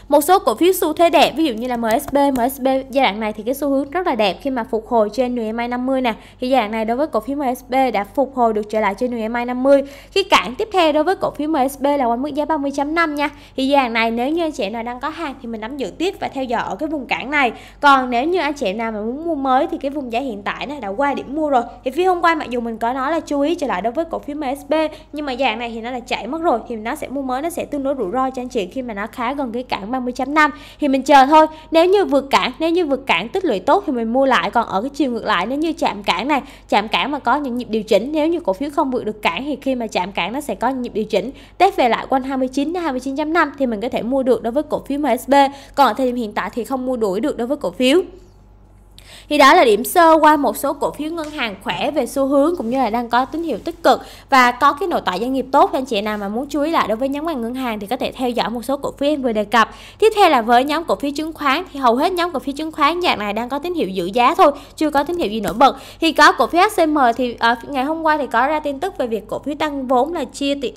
một số cổ phiếu xu thế đẹp ví dụ như là MSB MSB giai đoạn này thì cái xu hướng rất là đẹp khi mà phục hồi trên NMI 50 nè thì giai đoạn này đối với cổ phiếu MSB đã phục hồi được trở lại trên NMI 50 khi cản tiếp theo đối với cổ phiếu MSB là quanh mức giá 30.5 nha thì giai đoạn này nếu như anh chị nào đang có hàng thì mình nắm giữ tiếp và theo dõi ở cái vùng cản này còn nếu như anh chị nào mà muốn mua mới thì cái vùng giá hiện tại này đã qua điểm mua rồi thì phía hôm qua mặc dù mình có nói là chú ý trở lại đối với cổ phiếu MSB nhưng mà giai đoạn này thì nó là chạy mất rồi thì nó sẽ mua mới nó sẽ tương đối rủi ro cho anh chị khi mà nó khá gần cái cản 30.5 thì mình chờ thôi nếu như vượt cản nếu như vượt cản tích lũy tốt thì mình mua lại còn ở cái chiều ngược lại nếu như chạm cản này chạm cản mà có những nhịp điều chỉnh nếu như cổ phiếu không vượt được cản thì khi mà chạm cản nó sẽ có những nhịp điều chỉnh test về lại quanh 29 đến 29.5 thì mình có thể mua được đối với cổ phiếu MSB còn ở thời điểm hiện tại thì không mua đuổi được đối với cổ phiếu thì đó là điểm sơ qua một số cổ phiếu ngân hàng khỏe về xu hướng cũng như là đang có tín hiệu tích cực và có cái nội tại doanh nghiệp tốt anh chị nào mà muốn chú ý lại đối với nhóm ngành ngân hàng thì có thể theo dõi một số cổ phiếu em vừa đề cập. Tiếp theo là với nhóm cổ phiếu chứng khoán thì hầu hết nhóm cổ phiếu chứng khoán dạng này đang có tín hiệu giữ giá thôi, chưa có tín hiệu gì nổi bật. Thì có cổ phiếu HCM thì uh, ngày hôm qua thì có ra tin tức về việc cổ phiếu tăng vốn là chia tỷ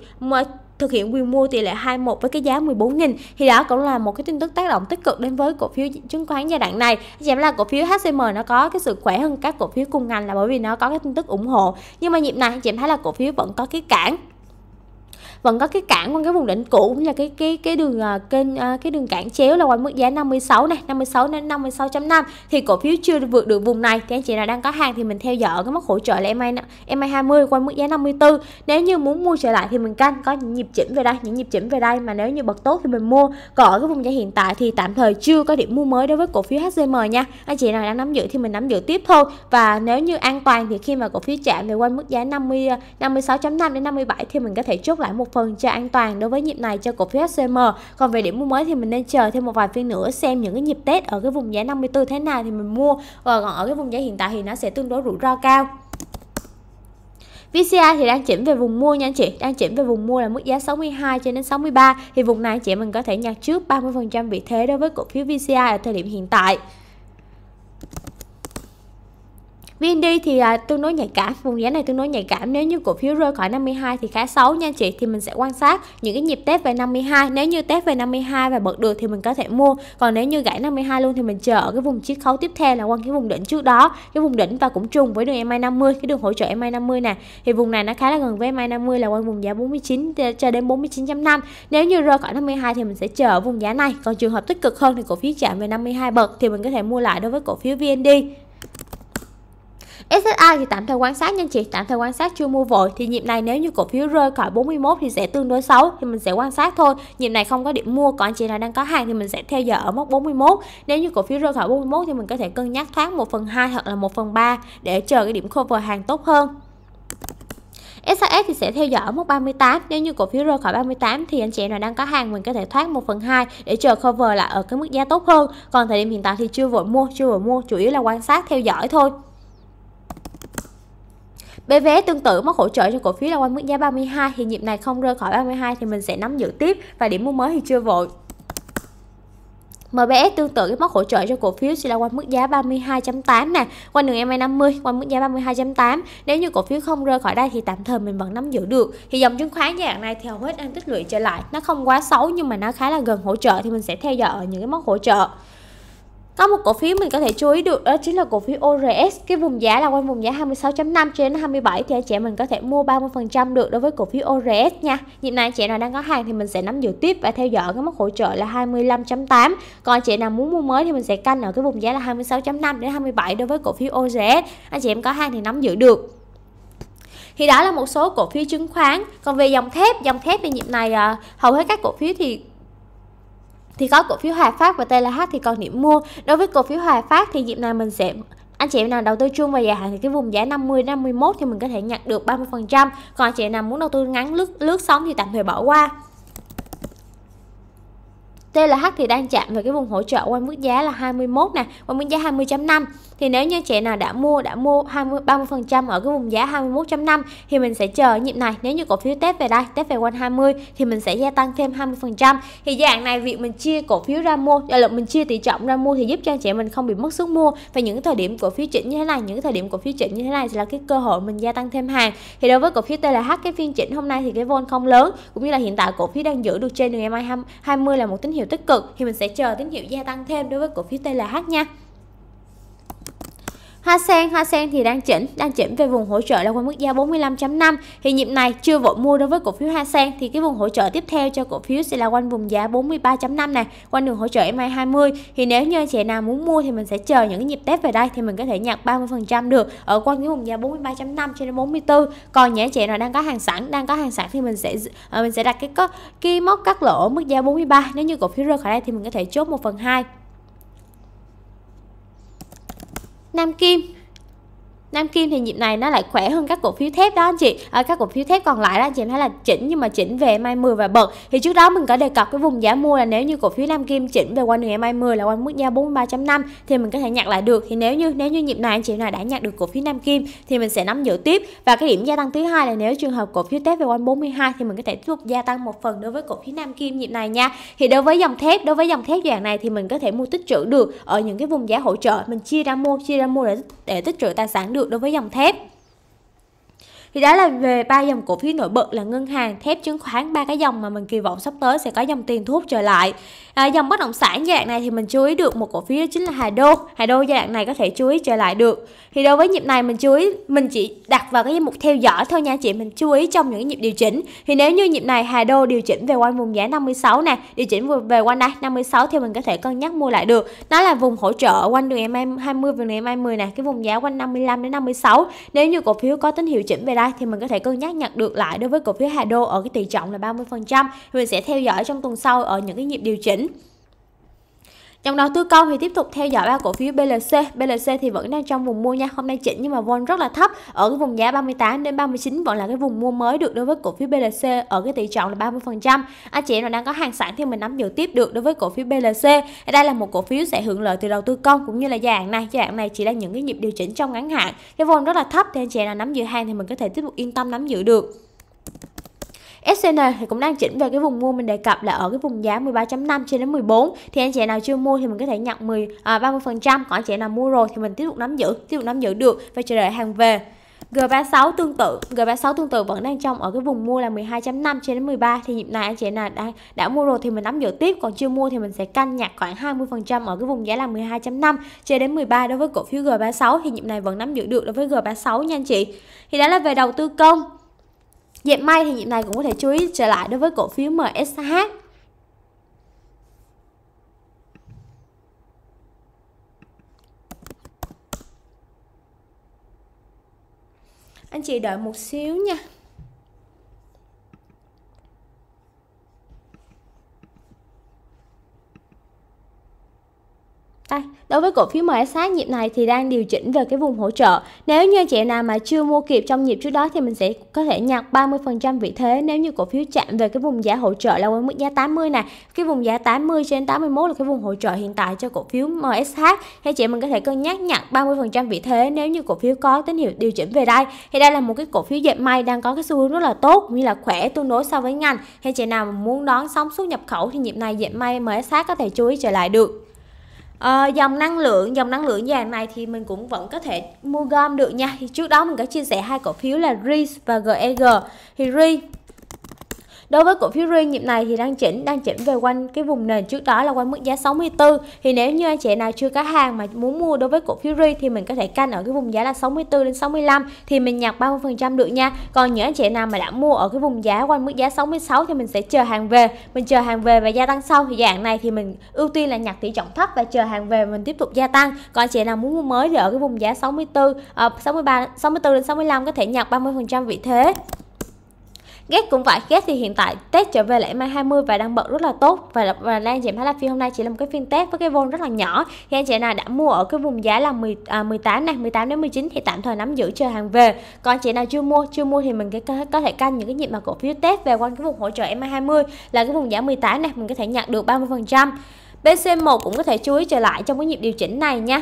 thực hiện quy mô tỷ lệ 21 với cái giá 14.000 thì đó cũng là một cái tin tức tác động tích cực đến với cổ phiếu chứng khoán giai đoạn này chỉ là cổ phiếu HCM nó có cái sự khỏe hơn các cổ phiếu cùng ngành là bởi vì nó có cái tin tức ủng hộ nhưng mà nhịp này chị em thấy là cổ phiếu vẫn có cái cản vẫn vâng, có cái cản quanh cái vùng đỉnh cũ cũng là cái cái cái đường à, kênh à, cái đường cản chéo là quanh mức giá 56 này 56 đến 56.5 thì cổ phiếu chưa vượt được vùng này thì anh chị nào đang có hàng thì mình theo dõi cái mức hỗ trợ là em ai MA 20 quanh mức giá 54 nếu như muốn mua trở lại thì mình canh có những nhịp chỉnh về đây những nhịp chỉnh về đây mà nếu như bật tốt thì mình mua còn ở cái vùng giá hiện tại thì tạm thời chưa có điểm mua mới đối với cổ phiếu HCM nha anh chị nào đang nắm giữ thì mình nắm giữ tiếp thôi và nếu như an toàn thì khi mà cổ phiếu chạm về quanh mức giá 50 56.5 đến 57 thì mình có thể chốt lại một một phần cho an toàn đối với nhịp này cho cổ phiếu SCM. Còn về điểm mua mới thì mình nên chờ thêm một vài phiên nữa xem những cái nhịp Tết ở cái vùng giá 54 thế nào thì mình mua. Và ờ, còn ở cái vùng giá hiện tại thì nó sẽ tương đối rủi ro cao. VCI thì đang chỉnh về vùng mua nha anh chị, đang chỉnh về vùng mua là mức giá 62 cho đến 63 thì vùng này chị mình có thể nhặt trước 30% vị thế đối với cổ phiếu VCI ở thời điểm hiện tại. VND thì à, tương đối nhạy cảm vùng giá này tương đối nhạy cảm nếu như cổ phiếu rơi khỏi 52 thì khá xấu nha chị thì mình sẽ quan sát những cái nhịp test về 52 nếu như test về 52 và bật được thì mình có thể mua còn nếu như gãy 52 luôn thì mình chờ cái vùng chiết khấu tiếp theo là quanh cái vùng đỉnh trước đó cái vùng đỉnh và cũng trùng với đường MA 50 cái đường hỗ trợ MA 50 nè thì vùng này nó khá là gần với MA 50 là quanh vùng giá 49 cho đến 49.5 nếu như rơi khỏi 52 thì mình sẽ chờ vùng giá này còn trường hợp tích cực hơn thì cổ phiếu chạm về 52 bậc thì mình có thể mua lại đối với cổ phiếu VND SSI thì tạm thời quan sát nha chị tạm thời quan sát chưa mua vội thì nhịp này nếu như cổ phiếu rơi khỏi 41 thì sẽ tương đối xấu thì mình sẽ quan sát thôi nhịp này không có điểm mua còn anh chị nào đang có hàng thì mình sẽ theo dõi ở mốc 41 nếu như cổ phiếu rơi khỏi 41 thì mình có thể cân nhắc thoát 1 phần 2 hoặc là 1 phần 3 để chờ cái điểm cover hàng tốt hơn SAS thì sẽ theo dõi ở mức 38 nếu như cổ phiếu rơi khỏi 38 thì anh chị nào đang có hàng mình có thể thoát 1 phần 2 để chờ cover lại ở cái mức giá tốt hơn còn thời điểm hiện tại thì chưa vội mua chưa vội mua chủ yếu là quan sát theo dõi thôi BVS tương tự mức hỗ trợ cho cổ phiếu là quanh mức giá 32 thì nhịp này không rơi khỏi 32 thì mình sẽ nắm giữ tiếp và điểm mua mới thì chưa vội. MBS tương tự cái mức hỗ trợ cho cổ phiếu sẽ là quanh mức giá 32.8 nè, quanh đường MA 50 quanh mức giá 32.8. Nếu như cổ phiếu không rơi khỏi đây thì tạm thời mình vẫn nắm giữ được. Thì dòng chứng khoán giai đoạn này thì hầu hết đang tích lũy trở lại, nó không quá xấu nhưng mà nó khá là gần hỗ trợ thì mình sẽ theo dõi ở những cái mức hỗ trợ. Có một cổ phiếu mình có thể chú ý được đó chính là cổ phiếu ORS. Cái vùng giá là quanh vùng giá 26.5 cho đến 27 thì anh chị em mình có thể mua 30% được đối với cổ phiếu ORS nha. Nhịp này anh chị nào đang có hàng thì mình sẽ nắm giữ tiếp và theo dõi cái mức hỗ trợ là 25.8. Còn anh chị nào muốn mua mới thì mình sẽ canh ở cái vùng giá là 26.5 đến 27 đối với cổ phiếu ORS. Anh chị em có hàng thì nắm giữ được thì đó là một số cổ phiếu chứng khoán còn về dòng thép dòng thép thì nhịp này à, hầu hết các cổ phiếu thì thì có cổ phiếu Hòa Phát và TLH thì còn điểm mua. Đối với cổ phiếu Hòa Phát thì dịp này mình sẽ anh chị em nào đầu tư chung và dài hạn thì cái vùng giá 50 51 thì mình có thể nhận được 30%, còn anh chị nào muốn đầu tư ngắn lướt lướt sóng thì tạm thời bỏ qua. TLH thì đang chạm về cái vùng hỗ trợ quanh mức giá là 21 nè, quanh mức giá 20.5 thì nếu như trẻ nào đã mua đã mua 20 30% ở cái vùng giá 21.5 thì mình sẽ chờ nhịp này nếu như cổ phiếu Tết về đây Tết về quanh 20 thì mình sẽ gia tăng thêm 20% thì dạng này việc mình chia cổ phiếu ra mua là mình chia tỷ trọng ra mua thì giúp cho trẻ mình không bị mất sức mua và những thời điểm cổ phiếu chỉnh như thế này những thời điểm cổ phiếu chỉnh như thế này sẽ là cái cơ hội mình gia tăng thêm hàng thì đối với cổ phiếu TLH cái phiên chỉnh hôm nay thì cái vol không lớn cũng như là hiện tại cổ phiếu đang giữ được trên đường EMA 20 là một tín hiệu tích cực thì mình sẽ chờ tín hiệu gia tăng thêm đối với cổ phiếu TLH nha Hoa sen, hoa sen thì đang chỉnh, đang chỉnh về vùng hỗ trợ là quanh mức giá 45.5. Thì nhịp này chưa vội mua đối với cổ phiếu hoa sen thì cái vùng hỗ trợ tiếp theo cho cổ phiếu sẽ là quanh vùng giá 43.5 này, quanh đường hỗ trợ MA20. Thì nếu như anh chị nào muốn mua thì mình sẽ chờ những cái nhịp test về đây thì mình có thể nhặt 30% được ở quanh cái vùng giá 43.5 cho đến 44. Còn những anh chị nào đang có hàng sẵn, đang có hàng sẵn thì mình sẽ ờ, mình sẽ đặt cái cái mốc cắt lỗ ở mức giá 43. Nếu như cổ phiếu rơi khỏi đây thì mình có thể chốt 1 phần 2 Nam Kim Nam Kim thì nhịp này nó lại khỏe hơn các cổ phiếu thép đó anh chị à, các cổ phiếu thép còn lại đó anh chị thấy là chỉnh nhưng mà chỉnh về mai 10 và bật thì trước đó mình có đề cập cái vùng giá mua là nếu như cổ phiếu Nam Kim chỉnh về quanh đường mai 10 là quanh mức giá 43.5 thì mình có thể nhặt lại được thì nếu như nếu như nhịp này anh chị nào đã nhặt được cổ phiếu Nam Kim thì mình sẽ nắm giữ tiếp và cái điểm gia tăng thứ hai là nếu trường hợp cổ phiếu thép về quanh 42 thì mình có thể tiếp tục gia tăng một phần đối với cổ phiếu Nam Kim nhịp này nha thì đối với dòng thép đối với dòng thép dạng này thì mình có thể mua tích trữ được ở những cái vùng giá hỗ trợ mình chia ra mua chia ra mua để, để tích trữ tài sản được được đối với dòng thép thì đó là về ba dòng cổ phiếu nổi bật là ngân hàng thép chứng khoán ba cái dòng mà mình kỳ vọng sắp tới sẽ có dòng tiền thu trở lại à, dòng bất động sản giai đoạn này thì mình chú ý được một cổ phiếu đó chính là hà đô hà đô giai đoạn này có thể chú ý trở lại được thì đối với nhịp này mình chú ý mình chỉ đặt vào cái mục theo dõi thôi nha chị mình chú ý trong những nhịp điều chỉnh thì nếu như nhịp này hà đô điều chỉnh về quanh vùng giá 56 này, điều chỉnh về quanh đây 56 thì mình có thể cân nhắc mua lại được nó là vùng hỗ trợ quanh đường em 20 và đường em 10 này, cái vùng giá quanh 55 đến 56 nếu như cổ phiếu có tín hiệu chỉnh về đây thì mình có thể cân nhắc nhặt được lại đối với cổ phiếu Hà Đô ở cái tỷ trọng là 30%. Mình sẽ theo dõi trong tuần sau ở những cái nhịp điều chỉnh. Dòng đầu tư công thì tiếp tục theo dõi ba cổ phiếu BLC. BLC thì vẫn đang trong vùng mua nha, hôm nay chỉnh nhưng mà vol rất là thấp ở cái vùng giá 38 đến 39 vẫn là cái vùng mua mới được đối với cổ phiếu BLC ở cái tỷ trọng là 30%. Anh chị nào đang có hàng sẵn thì mình nắm giữ tiếp được đối với cổ phiếu BLC. Đây là một cổ phiếu sẽ hưởng lợi từ đầu tư công cũng như là giai đoạn này. Giai đoạn này chỉ là những cái nhịp điều chỉnh trong ngắn hạn. Cái vol rất là thấp thì anh chị nào nắm giữ hàng thì mình có thể tiếp tục yên tâm nắm giữ được. SCN thì cũng đang chỉnh về cái vùng mua mình đề cập là ở cái vùng giá 13.5 trên đến 14 thì anh chị nào chưa mua thì mình có thể nhận 10 à, 30% còn anh chị nào mua rồi thì mình tiếp tục nắm giữ tiếp tục nắm giữ được và chờ đợi hàng về G36 tương tự, G36 tương tự vẫn đang trong ở cái vùng mua là 12.5 trên đến 13 thì nhịp này anh chị nào đã, đã mua rồi thì mình nắm giữ tiếp, còn chưa mua thì mình sẽ canh nhặt khoảng 20% ở cái vùng giá là 12.5 trên đến 13 đối với cổ phiếu G36 thì nhịp này vẫn nắm giữ được đối với G36 nha anh chị. Thì đó là về đầu tư công. Dẹp may thì nhịp này cũng có thể chú ý trở lại đối với cổ phiếu MSH. Anh chị đợi một xíu nha. đối với cổ phiếu MSH nhịp này thì đang điều chỉnh về cái vùng hỗ trợ. Nếu như chị nào mà chưa mua kịp trong nhịp trước đó thì mình sẽ có thể nhặt 30% vị thế nếu như cổ phiếu chạm về cái vùng giá hỗ trợ là quanh mức giá 80 này. Cái vùng giá 80 trên 81 là cái vùng hỗ trợ hiện tại cho cổ phiếu MSH. Hay chị mình có thể cân nhắc nhặt 30% vị thế nếu như cổ phiếu có tín hiệu điều chỉnh về đây. Thì đây là một cái cổ phiếu dệt may đang có cái xu hướng rất là tốt như là khỏe tương đối so với ngành. Hay chị nào muốn đón sóng xuất nhập khẩu thì nhịp này dệt may MSH có thể chú ý trở lại được. À, dòng năng lượng dòng năng lượng vàng này thì mình cũng vẫn có thể mua gom được nha thì trước đó mình có chia sẻ hai cổ phiếu là REIT và GEG e thì REIT Đối với cổ phiếu riêng nhịp này thì đang chỉnh, đang chỉnh về quanh cái vùng nền trước đó là quanh mức giá 64. Thì nếu như anh chị nào chưa có hàng mà muốn mua đối với cổ phiếu riêng thì mình có thể canh ở cái vùng giá là 64 đến 65 thì mình nhặt 30% được nha. Còn những anh chị nào mà đã mua ở cái vùng giá quanh mức giá 66 thì mình sẽ chờ hàng về. Mình chờ hàng về và gia tăng sau thì dạng này thì mình ưu tiên là nhặt tỷ trọng thấp và chờ hàng về mình tiếp tục gia tăng. Còn anh chị nào muốn mua mới thì ở cái vùng giá 64 uh, 63 64 đến 65 có thể nhặt 30% vị thế. Ghét cũng vậy, ghét thì hiện tại Tết trở về lại mai 20 và đang bận rất là tốt và và đang giảm thấy là phiên hôm nay chỉ là một cái phiên Tết với cái vôn rất là nhỏ. Thì anh chị nào đã mua ở cái vùng giá là 10 à, 18 này, 18 đến 19 thì tạm thời nắm giữ chờ hàng về. Còn chị nào chưa mua, chưa mua thì mình có, có thể canh những cái nhịp mà cổ phiếu Tết về quanh cái vùng hỗ trợ MA20 là cái vùng giá 18 này mình có thể nhận được 30%. BC1 cũng có thể chú ý trở lại trong cái nhịp điều chỉnh này nha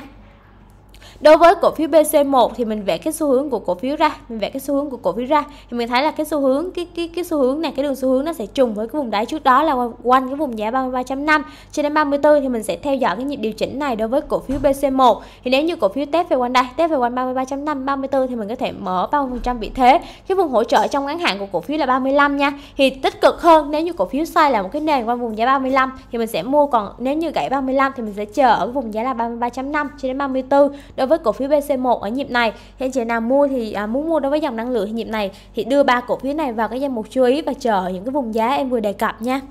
đối với cổ phiếu BC1 thì mình vẽ cái xu hướng của cổ phiếu ra mình vẽ cái xu hướng của cổ phiếu ra thì mình thấy là cái xu hướng cái cái cái xu hướng này cái đường xu hướng nó sẽ trùng với cái vùng đáy trước đó là quanh cái vùng giá 33.5 cho đến 34 thì mình sẽ theo dõi cái nhịp điều chỉnh này đối với cổ phiếu BC1 thì nếu như cổ phiếu test về quanh đây test về quanh 33.5 34 thì mình có thể mở 30% vị thế cái vùng hỗ trợ trong ngắn hạn của cổ phiếu là 35 nha thì tích cực hơn nếu như cổ phiếu xoay là một cái nền quanh vùng giá 35 thì mình sẽ mua còn nếu như gãy 35 thì mình sẽ chờ ở vùng giá là 33.5 cho đến 34 đối Đối với cổ phiếu BC1 ở nhịp này, anh chị nào mua thì à, muốn mua đối với dòng năng lượng nhịp này thì đưa ba cổ phiếu này vào cái danh mục chú ý và chờ những cái vùng giá em vừa đề cập nha.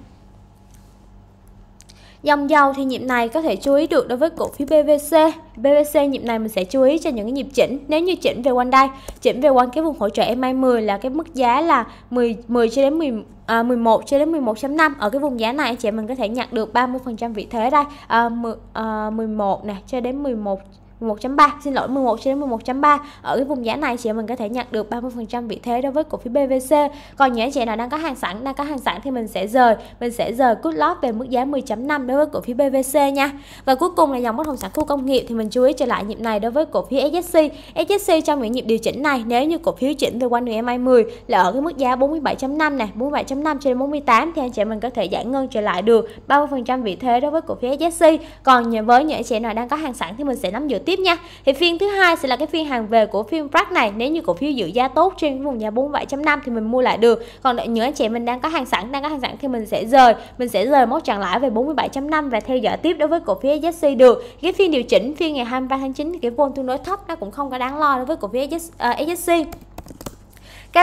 Dòng dầu thì nhịp này có thể chú ý được đối với cổ phiếu BVC. BVC nhịp này mình sẽ chú ý cho những cái nhịp chỉnh. Nếu như chỉnh về quanh đây, chỉnh về quanh cái vùng hỗ trợ MA10 là cái mức giá là 10 10 cho đến 10 à, 11 cho đến 11.5 ở cái vùng giá này anh chị mình có thể nhận được 30% vị thế đây. À, 10, à, 11 nè cho đến 11 11.3 xin lỗi 11 cho đến 11.3 ở cái vùng giá này chị em mình có thể nhận được 30% vị thế đối với cổ phiếu BVC còn những anh chị nào đang có hàng sẵn đang có hàng sẵn thì mình sẽ rời mình sẽ rời cút lót về mức giá 10.5 đối với cổ phiếu BVC nha và cuối cùng là dòng bất động sản khu công nghiệp thì mình chú ý trở lại nhịp này đối với cổ phiếu SJC SJC trong những nhịp điều chỉnh này nếu như cổ phiếu chỉnh từ quanh đường MA10 là ở cái mức giá 47.5 này 47.5 trên 48 thì anh chị mình có thể giải ngân trở lại được 30% vị thế đối với cổ phiếu SJC còn với những anh chị nào đang có hàng sẵn thì mình sẽ nắm giữ tiếp nha thì phiên thứ hai sẽ là cái phiên hàng về của phiên Frac này nếu như cổ phiếu giữ giá tốt trên vùng giá 47.5 thì mình mua lại được còn những anh chị mình đang có hàng sẵn đang có hàng sẵn thì mình sẽ rời mình sẽ rời mốt chặn lãi về 47.5 và theo dõi tiếp đối với cổ phiếu SJC được cái phiên điều chỉnh phiên ngày 23 tháng 9 cái vôn tương đối thấp nó cũng không có đáng lo đối với cổ phiếu SJC ờ,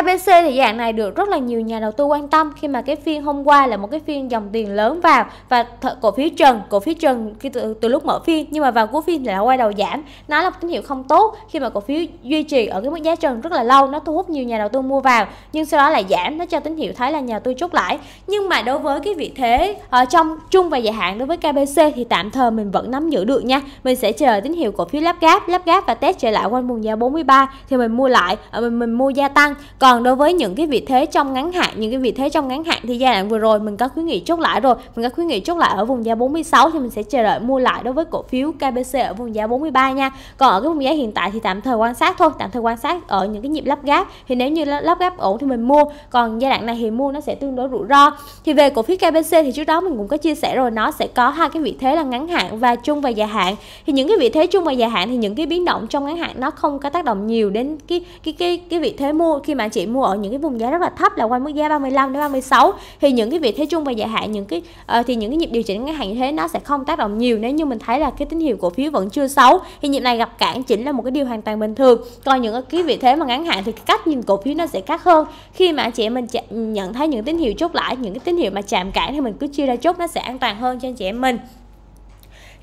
KBC thì dạng này được rất là nhiều nhà đầu tư quan tâm khi mà cái phiên hôm qua là một cái phiên dòng tiền lớn vào và th- cổ phiếu trần cổ phiếu trần khi từ, từ lúc mở phiên nhưng mà vào cuối phiên thì đã quay đầu giảm nó là một tín hiệu không tốt khi mà cổ phiếu duy trì ở cái mức giá trần rất là lâu nó thu hút nhiều nhà đầu tư mua vào nhưng sau đó lại giảm nó cho tín hiệu thấy là nhà đầu tư chốt lãi nhưng mà đối với cái vị thế ở trong trung và dài hạn đối với KBC thì tạm thời mình vẫn nắm giữ được nha mình sẽ chờ tín hiệu cổ phiếu lắp gáp lắp gáp và test trở lại quanh vùng giá 43 thì mình mua lại ờ, mình, mình mua gia tăng còn đối với những cái vị thế trong ngắn hạn những cái vị thế trong ngắn hạn thì giai đoạn vừa rồi mình có khuyến nghị chốt lại rồi mình có khuyến nghị chốt lại ở vùng giá 46 thì mình sẽ chờ đợi mua lại đối với cổ phiếu KBC ở vùng giá 43 nha còn ở cái vùng giá hiện tại thì tạm thời quan sát thôi tạm thời quan sát ở những cái nhịp lắp gáp thì nếu như lắp gáp ổn thì mình mua còn giai đoạn này thì mua nó sẽ tương đối rủi ro thì về cổ phiếu KBC thì trước đó mình cũng có chia sẻ rồi nó sẽ có hai cái vị thế là ngắn hạn và chung và dài hạn thì những cái vị thế chung và dài hạn thì những cái biến động trong ngắn hạn nó không có tác động nhiều đến cái cái cái cái vị thế mua khi mà mà chị mua ở những cái vùng giá rất là thấp là quanh mức giá 35 đến 36 thì những cái vị thế chung và dài hạn những cái uh, thì những cái nhịp điều chỉnh ngắn hạn như thế nó sẽ không tác động nhiều nếu như mình thấy là cái tín hiệu cổ phiếu vẫn chưa xấu thì nhịp này gặp cản chỉnh là một cái điều hoàn toàn bình thường còn những cái vị thế mà ngắn hạn thì cách nhìn cổ phiếu nó sẽ khác hơn khi mà chị em mình nhận thấy những tín hiệu chốt lại những cái tín hiệu mà chạm cản thì mình cứ chia ra chốt nó sẽ an toàn hơn cho anh chị em mình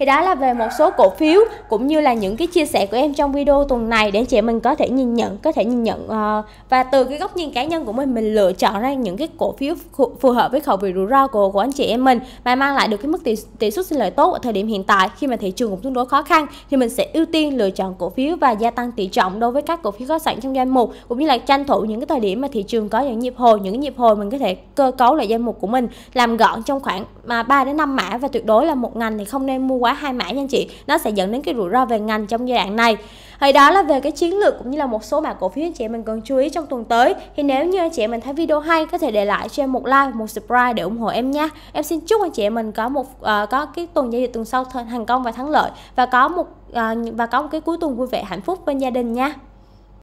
thì đó là về một số cổ phiếu cũng như là những cái chia sẻ của em trong video tuần này để chị mình có thể nhìn nhận, có thể nhìn nhận uh, và từ cái góc nhìn cá nhân của mình mình lựa chọn ra những cái cổ phiếu phù hợp với khẩu vị rủi ro của, của anh chị em mình và mang lại được cái mức tỷ, tỷ suất sinh lời tốt ở thời điểm hiện tại khi mà thị trường cũng tương đối khó khăn thì mình sẽ ưu tiên lựa chọn cổ phiếu và gia tăng tỷ trọng đối với các cổ phiếu có sẵn trong danh mục cũng như là tranh thủ những cái thời điểm mà thị trường có những nhịp hồi những cái nhịp hồi mình có thể cơ cấu lại danh mục của mình làm gọn trong khoảng mà 3 đến 5 mã và tuyệt đối là một ngành thì không nên mua quá quá hai mã nha anh chị nó sẽ dẫn đến cái rủi ro về ngành trong giai đoạn này thì đó là về cái chiến lược cũng như là một số mã cổ phiếu anh chị mình cần chú ý trong tuần tới thì nếu như anh chị mình thấy video hay có thể để lại cho em một like một subscribe để ủng hộ em nha em xin chúc anh chị mình có một uh, có cái tuần giao dịch tuần sau thành công và thắng lợi và có một uh, và có một cái cuối tuần vui vẻ hạnh phúc bên gia đình nha